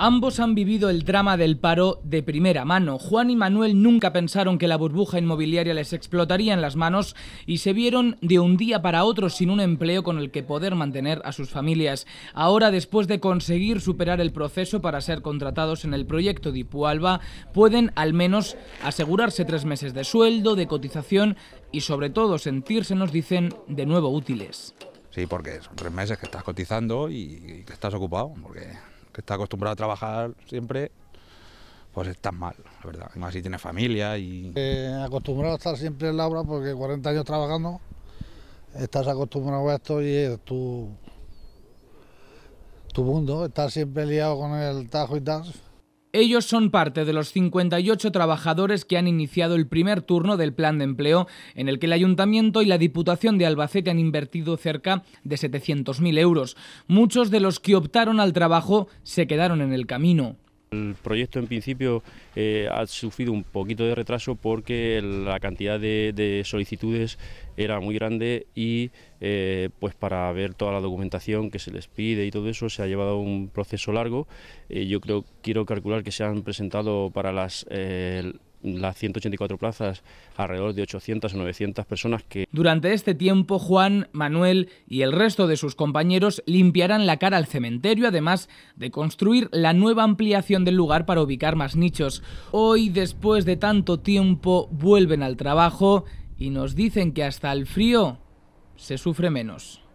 Ambos han vivido el drama del paro de primera mano. Juan y Manuel nunca pensaron que la burbuja inmobiliaria les explotaría en las manos y se vieron de un día para otro sin un empleo con el que poder mantener a sus familias. Ahora, después de conseguir superar el proceso para ser contratados en el proyecto Dipualba, pueden al menos asegurarse tres meses de sueldo, de cotización y sobre todo sentirse, nos dicen, de nuevo útiles. Sí, porque son tres meses que estás cotizando y que estás ocupado, porque está acostumbrado a trabajar siempre, pues estás mal, la verdad. Más si tienes familia y... Eh, acostumbrado a estar siempre en la obra porque 40 años trabajando, estás acostumbrado a esto y es tu, tu mundo, estás siempre liado con el tajo y tal. Ellos son parte de los 58 trabajadores que han iniciado el primer turno del plan de empleo, en el que el Ayuntamiento y la Diputación de Albacete han invertido cerca de 700.000 euros. Muchos de los que optaron al trabajo se quedaron en el camino. El proyecto en principio eh, ha sufrido un poquito de retraso porque la cantidad de, solicitudes era muy grande y eh, pues para ver toda la documentación que se les pide y todo eso se ha llevado un proceso largo. Eh, yo creo, quiero calcular que se han presentado para las las 184 plazas alrededor de 800 o 900 personas que... Durante este tiempo, Juan, Manuel y el resto de sus compañeros limpiarán la cara al cementerio, además de construir la nueva ampliación del lugar para ubicar más nichos. Hoy, después de tanto tiempo, vuelven al trabajo y nos dicen que hasta el frío se sufre menos.